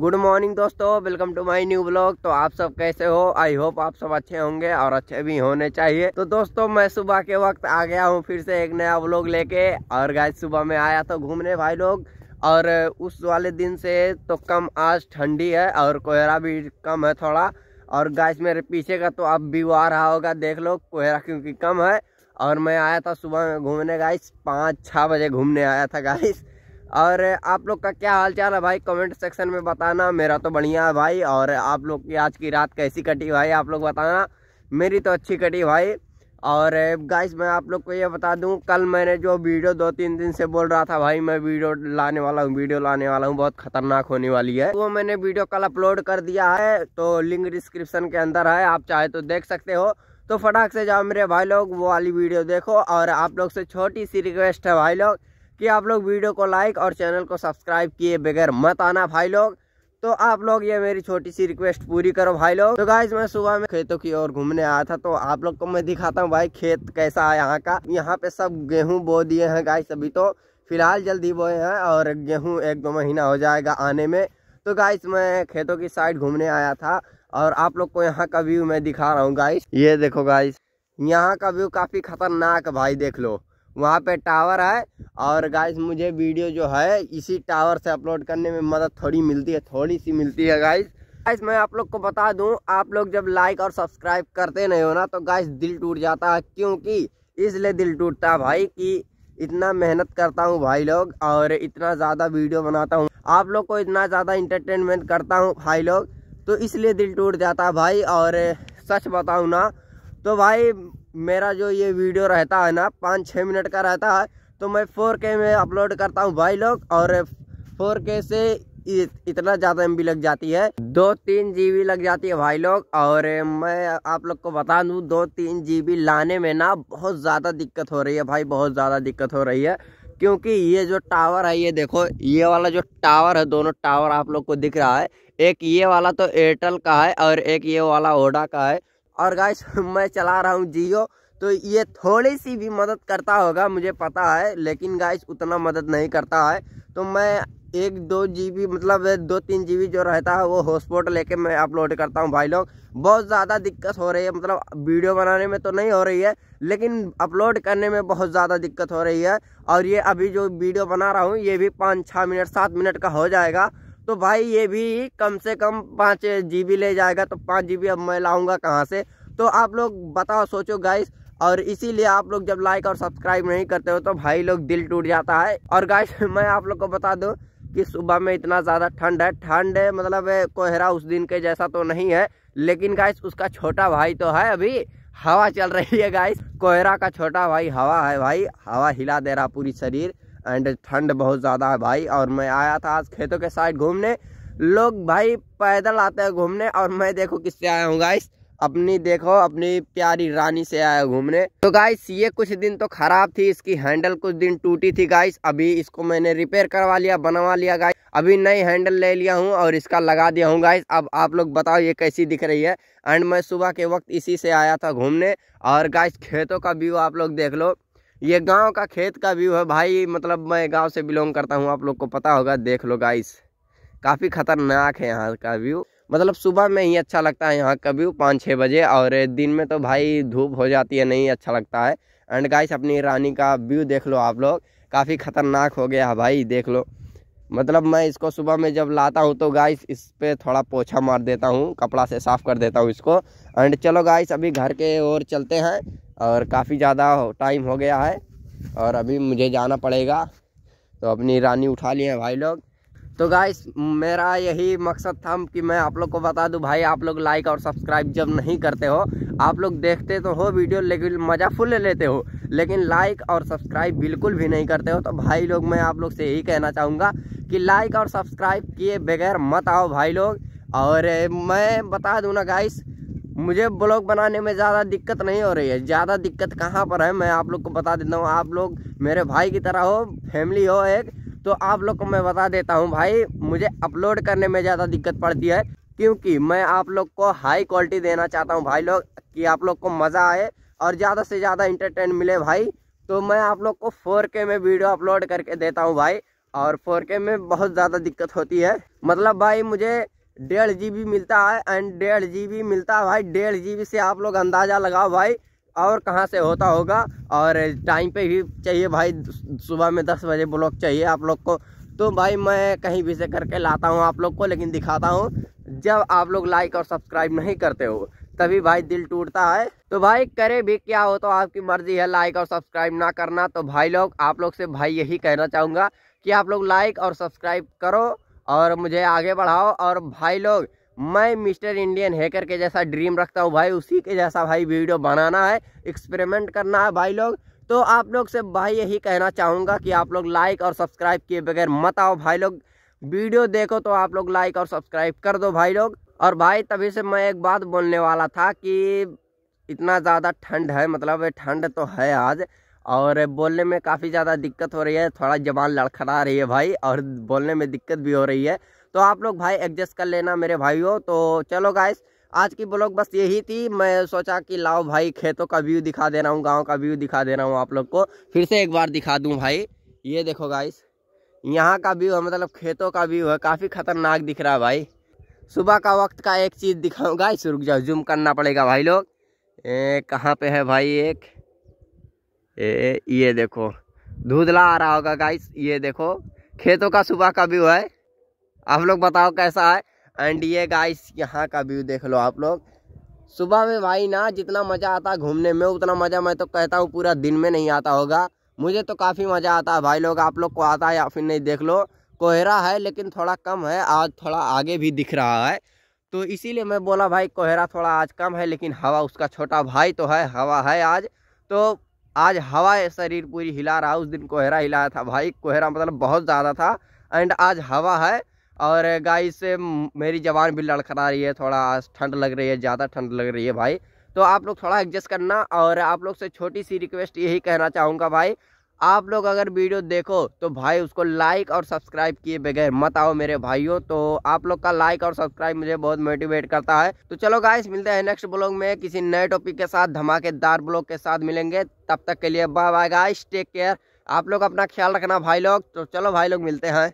good morning दोस्तों welcome to my new blog तो आप सब कैसे हो आई होप आप सब अच्छे होंगे और अच्छे भी होने चाहिए तो दोस्तों मैं सुबह के वक्त आ गया हूँ फिर से एक नया ब्लॉग लेके और गाय सुबह में आया तो घूमने भाई लोग और उस वाले दिन से तो कम आज ठंडी है और कोहरा भी कम है थोड़ा और गाय मेरे पीछे का तो अब भी आ रहा होगा देख लो कोहरा क्योंकि कम है और मैं आया था सुबह में घूमने गाइस पाँच छः बजे घूमने आया था गाइस और आप लोग का क्या हाल चाल है भाई कमेंट सेक्शन में बताना मेरा तो बढ़िया है भाई और आप लोग की आज की रात कैसी कटी भाई आप लोग बताना मेरी तो अच्छी कटी भाई और गाइस मैं आप लोग को ये बता दूं कल मैंने जो वीडियो दो तीन दिन से बोल रहा था भाई मैं वीडियो लाने वाला हूँ वीडियो लाने वाला हूँ बहुत खतरनाक होने वाली है वो तो मैंने वीडियो कल अपलोड कर दिया है तो लिंक डिस्क्रिप्शन के अंदर है आप चाहे तो देख सकते हो तो फटाक से जाओ मेरे भाई लोग वो वाली वीडियो देखो और आप लोग से छोटी सी रिक्वेस्ट है भाई लोग कि आप लोग वीडियो को लाइक और चैनल को सब्सक्राइब किए बगैर मत आना भाई लोग तो आप लोग ये मेरी छोटी सी रिक्वेस्ट पूरी करो भाई लोग तो गाइज मैं सुबह में खेतों की ओर घूमने आया था तो आप लोग को मैं दिखाता हूँ भाई खेत कैसा है यहाँ का यहाँ पे सब गेहूँ बो दिए हैं गाइज अभी तो फिलहाल जल्दी बोए हैं और गेहूँ एक दो महीना हो जाएगा आने में तो गाइज मैं खेतों की साइड घूमने आया था और आप लोग को यहाँ का व्यू मैं दिखा रहा हूँ गाइस ये देखो गाइस यहाँ का व्यू काफी खतरनाक भाई देख लो वहाँ पे टावर है और गाइस मुझे वीडियो जो है इसी टावर से अपलोड करने में मदद थोड़ी मिलती है थोड़ी सी मिलती है गाइस गाइस मैं आप लोग को बता दूं आप लोग जब लाइक और सब्सक्राइब करते नहीं हो ना तो गाइस दिल टूट जाता है क्योंकि इसलिए दिल टूटता भाई कि इतना मेहनत करता हूँ भाई लोग और इतना ज़्यादा वीडियो बनाता हूँ आप लोग को इतना ज़्यादा इंटरटेनमेंट करता हूँ भाई लोग तो इसलिए दिल टूट जाता भाई और सच बताऊँ ना तो भाई मेरा जो ये वीडियो रहता है ना पाँच छः मिनट का रहता है तो मैं फोर के में अपलोड करता हूँ भाई लोग और फोर के से इतना ज़्यादा एम लग जाती है दो तीन जी लग जाती है भाई लोग और मैं आप लोग को बता दूँ दो तीन जी लाने में ना बहुत ज़्यादा दिक्कत हो रही है भाई बहुत ज़्यादा दिक्कत हो रही है क्योंकि ये जो टावर है ये देखो ये वाला जो टावर है दोनों टावर आप लोग को दिख रहा है एक ये वाला तो एयरटेल का है और एक ये वाला ओडा का है और गाइस मैं चला रहा हूँ जियो तो ये थोड़ी सी भी मदद करता होगा मुझे पता है लेकिन गाइस उतना मदद नहीं करता है तो मैं एक दो जीबी मतलब दो तीन जीबी जो रहता है वो हॉटस्पॉट लेके मैं अपलोड करता हूँ भाई लोग बहुत ज़्यादा दिक्कत हो रही है मतलब वीडियो बनाने में तो नहीं हो रही है लेकिन अपलोड करने में बहुत ज़्यादा दिक्कत हो रही है और ये अभी जो वीडियो बना रहा हूँ ये भी पाँच छः मिनट सात मिनट का हो जाएगा तो भाई ये भी कम से कम पाँच जी ले जाएगा तो पाँच जी अब मैं लाऊंगा कहाँ से तो आप लोग बताओ सोचो गाइस और इसीलिए आप लोग जब लाइक और सब्सक्राइब नहीं करते हो तो भाई लोग दिल टूट जाता है और गाइस मैं आप लोग को बता दूं कि सुबह में इतना ज़्यादा ठंड है ठंड है मतलब कोहरा उस दिन के जैसा तो नहीं है लेकिन गाइस उसका छोटा भाई तो है अभी हवा चल रही है गाइस कोहरा का छोटा भाई हवा है भाई हवा हिला दे रहा पूरी शरीर एंड ठंड बहुत ज़्यादा है भाई और मैं आया था आज खेतों के साइड घूमने लोग भाई पैदल आते हैं घूमने और मैं देखो किससे आया हूँ गाइस अपनी देखो अपनी प्यारी रानी से आया घूमने तो गाइस ये कुछ दिन तो खराब थी इसकी हैंडल कुछ दिन टूटी थी गाइस अभी इसको मैंने रिपेयर करवा लिया बनवा लिया गाइस अभी नई हैंडल ले लिया हूँ और इसका लगा दिया हूँ गाइस अब आप लोग बताओ ये कैसी दिख रही है एंड मैं सुबह के वक्त इसी से आया था घूमने और गाइस खेतों का व्यू आप लोग देख लो ये गांव का खेत का व्यू है भाई मतलब मैं गांव से बिलोंग करता हूँ आप लोग को पता होगा देख लो गाइस काफ़ी ख़तरनाक है यहाँ का व्यू मतलब सुबह में ही अच्छा लगता है यहाँ का व्यू पाँच छः बजे और दिन में तो भाई धूप हो जाती है नहीं अच्छा लगता है एंड गाइस अपनी रानी का व्यू देख लो आप लोग काफ़ी ख़तरनाक हो गया भाई देख लो मतलब मैं इसको सुबह में जब लाता हूँ तो गाइस इस पर थोड़ा पोछा मार देता हूँ कपड़ा से साफ़ कर देता हूँ इसको एंड चलो गाइस अभी घर के ओर चलते हैं और काफ़ी ज़्यादा टाइम हो गया है और अभी मुझे जाना पड़ेगा तो अपनी रानी उठा लिए हैं भाई लोग तो गाइस मेरा यही मकसद था कि मैं आप लोग को बता दूं भाई आप लोग लाइक और सब्सक्राइब जब नहीं करते हो आप लोग देखते तो हो वीडियो लेकिन मज़ा फुल ले लेते हो लेकिन लाइक और सब्सक्राइब बिल्कुल भी नहीं करते हो तो भाई लोग मैं आप लोग से यही कहना चाहूँगा कि लाइक और सब्सक्राइब किए बगैर मत आओ भाई लोग और मैं बता दूँ ना गाइस मुझे ब्लॉग बनाने में ज़्यादा दिक्कत नहीं हो रही है ज़्यादा दिक्कत कहाँ पर है मैं आप लोग को बता देता हूँ आप लोग मेरे भाई की तरह हो फैमिली हो एक तो आप लोग को मैं बता देता हूँ भाई मुझे अपलोड करने में ज़्यादा दिक्कत पड़ती है क्योंकि मैं आप लोग को हाई क्वालिटी देना चाहता हूँ भाई लोग कि आप लोग को मज़ा आए और ज़्यादा से ज़्यादा इंटरटेन मिले भाई तो मैं आप लोग को फोर के में वीडियो अपलोड करके देता हूँ भाई और फोर के में बहुत ज़्यादा दिक्कत होती है मतलब भाई मुझे डेढ़ जी बी मिलता है एंड डेढ़ जी बी मिलता है भाई डेढ़ जी बी से आप लोग अंदाज़ा लगाओ भाई और कहाँ से होता होगा और टाइम पे भी चाहिए भाई सुबह में दस बजे ब्लॉक चाहिए आप लोग को तो भाई मैं कहीं भी से करके लाता हूँ आप लोग को लेकिन दिखाता हूँ जब आप लोग लाइक और सब्सक्राइब नहीं करते हो तभी भाई दिल टूटता है तो भाई करे भी क्या हो तो आपकी मर्जी है लाइक और सब्सक्राइब ना करना तो भाई लोग आप लोग से भाई यही कहना चाहूँगा कि आप लोग लाइक और सब्सक्राइब करो और मुझे आगे बढ़ाओ और भाई लोग मैं मिस्टर इंडियन हैकर के जैसा ड्रीम रखता हूँ भाई उसी के जैसा भाई वीडियो बनाना है एक्सपेरिमेंट करना है भाई लोग तो आप लोग से भाई यही कहना चाहूँगा कि आप लोग लाइक और सब्सक्राइब किए बगैर मत आओ भाई लोग वीडियो देखो तो आप लोग लाइक और सब्सक्राइब कर दो भाई लोग और भाई तभी से मैं एक बात बोलने वाला था कि इतना ज़्यादा ठंड है मतलब ठंड तो है आज और बोलने में काफ़ी ज़्यादा दिक्कत हो रही है थोड़ा जबान लड़खड़ा रही है भाई और बोलने में दिक्कत भी हो रही है तो आप लोग भाई एडजस्ट कर लेना मेरे भाइयों तो चलो गाइस आज की ब्लॉग बस यही थी मैं सोचा कि लाओ भाई खेतों का व्यू दिखा दे रहा हूँ गाँव का व्यू दिखा दे रहा हूँ आप लोग को फिर से एक बार दिखा दूँ भाई ये देखो गाइस यहाँ का व्यू है मतलब खेतों का व्यू है काफ़ी खतरनाक दिख रहा है भाई सुबह का वक्त का एक चीज़ दिखाऊँ गाइस रुक जाओ जूम करना पड़ेगा भाई लोग कहाँ पे है भाई एक ए, ये देखो धुंधला आ रहा होगा गाइस ये देखो खेतों का सुबह का व्यू है आप लोग बताओ कैसा है एंड ये गाइस यहाँ का व्यू देख लो आप लोग सुबह में भाई ना जितना मज़ा आता घूमने में उतना मज़ा मैं तो कहता हूँ पूरा दिन में नहीं आता होगा मुझे तो काफ़ी मज़ा आता है भाई लोग आप लोग को आता है या फिर नहीं देख लो कोहरा है लेकिन थोड़ा कम है आज थोड़ा आगे भी दिख रहा है तो इसीलिए मैं बोला भाई कोहरा थोड़ा आज कम है लेकिन हवा उसका छोटा भाई तो है हवा है आज तो आज हवा शरीर पूरी हिला रहा उस दिन कोहरा हिलाया था भाई कोहरा मतलब बहुत ज़्यादा था एंड आज हवा है और गाइस मेरी जवान भी लड़खड़ा रही है थोड़ा ठंड लग रही है ज़्यादा ठंड लग रही है भाई तो आप लोग थोड़ा एडजस्ट करना और आप लोग से छोटी सी रिक्वेस्ट यही कहना चाहूँगा भाई आप लोग अगर वीडियो देखो तो भाई उसको लाइक और सब्सक्राइब किए बगैर मत आओ मेरे भाइयों तो आप लोग का लाइक और सब्सक्राइब मुझे बहुत मोटिवेट करता है तो चलो गाइस मिलते हैं नेक्स्ट ब्लॉग में किसी नए टॉपिक के साथ धमाकेदार ब्लॉग के साथ मिलेंगे तब तक के लिए bye bye guys take care आप लोग अपना ख्याल रखना भाई लोग तो चलो भाई लोग मिलते हैं